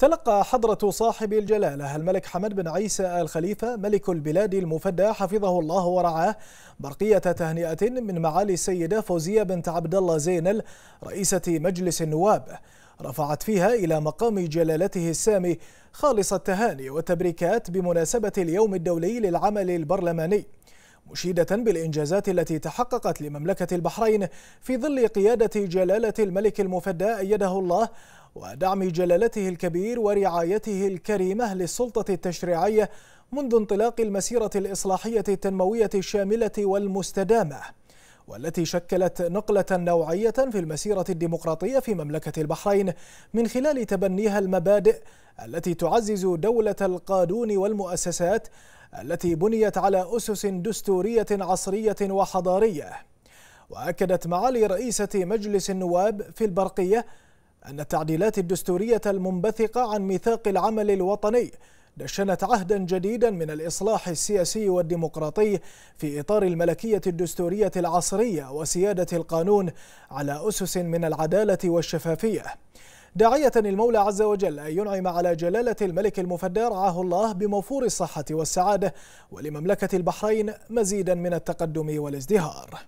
تلقى حضرة صاحب الجلالة الملك حمد بن عيسى آل خليفة ملك البلاد المفدى حفظه الله ورعاه برقية تهنئة من معالي السيدة فوزية بنت عبد الله زينل رئيسة مجلس النواب رفعت فيها إلى مقام جلالته السامي خالص التهاني والتبريكات بمناسبة اليوم الدولي للعمل البرلماني مشيدة بالإنجازات التي تحققت لمملكة البحرين في ظل قيادة جلالة الملك المفدى أيده الله ودعم جلالته الكبير ورعايته الكريمة للسلطة التشريعية منذ انطلاق المسيرة الإصلاحية التنموية الشاملة والمستدامة والتي شكلت نقلة نوعية في المسيرة الديمقراطية في مملكة البحرين من خلال تبنيها المبادئ التي تعزز دولة القانون والمؤسسات التي بنيت على أسس دستورية عصرية وحضارية وأكدت معالي رئيسة مجلس النواب في البرقية أن التعديلات الدستورية المنبثقة عن ميثاق العمل الوطني دشنت عهدا جديدا من الإصلاح السياسي والديمقراطي في إطار الملكية الدستورية العصرية وسيادة القانون على أسس من العدالة والشفافية داعية المولى عز وجل أن ينعم على جلالة الملك المفدى رعاه الله بموفور الصحة والسعادة ولمملكة البحرين مزيدا من التقدم والازدهار